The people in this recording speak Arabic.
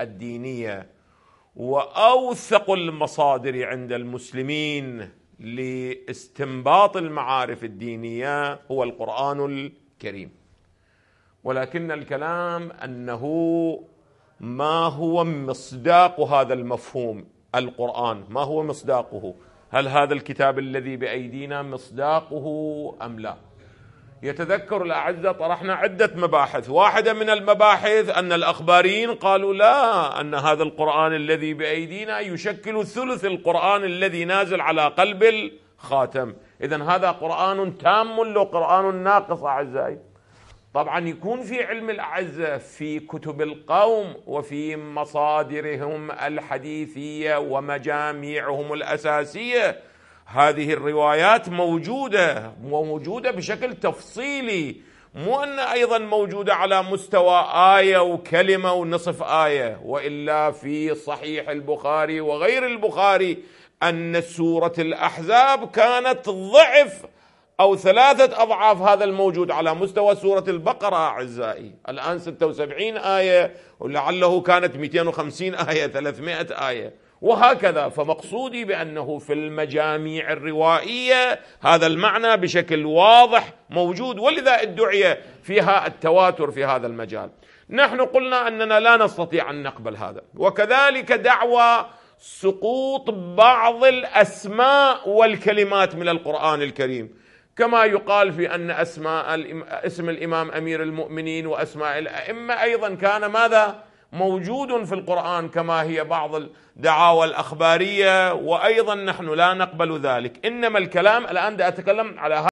الدينيه واوثق المصادر عند المسلمين لاستنباط المعارف الدينيه هو القران الكريم ولكن الكلام انه ما هو مصداق هذا المفهوم القران ما هو مصداقه هل هذا الكتاب الذي بايدينا مصداقه ام لا يتذكر الأعزة طرحنا عدة مباحث واحدة من المباحث أن الأخباريين قالوا لا أن هذا القرآن الذي بأيدينا يشكل ثلث القرآن الذي نازل على قلب الخاتم إذا هذا قرآن تام له قرآن ناقص أعزائي طبعا يكون في علم الأعزة في كتب القوم وفي مصادرهم الحديثية ومجاميعهم الأساسية هذه الروايات موجودة وموجودة بشكل تفصيلي مو أن أيضا موجودة على مستوى آية وكلمة ونصف آية وإلا في صحيح البخاري وغير البخاري أن سورة الأحزاب كانت ضعف أو ثلاثة أضعاف هذا الموجود على مستوى سورة البقرة أعزائي الآن 76 آية ولعله كانت 250 آية 300 آية وهكذا فمقصودي بانه في المجاميع الروائيه هذا المعنى بشكل واضح موجود ولذا ادعي فيها التواتر في هذا المجال. نحن قلنا اننا لا نستطيع ان نقبل هذا وكذلك دعوى سقوط بعض الاسماء والكلمات من القران الكريم. كما يقال في ان اسماء اسم الامام امير المؤمنين واسماء الائمه ايضا كان ماذا؟ موجود في القرآن كما هي بعض الدعاوى الأخبارية وأيضا نحن لا نقبل ذلك إنما الكلام الآن أتكلم على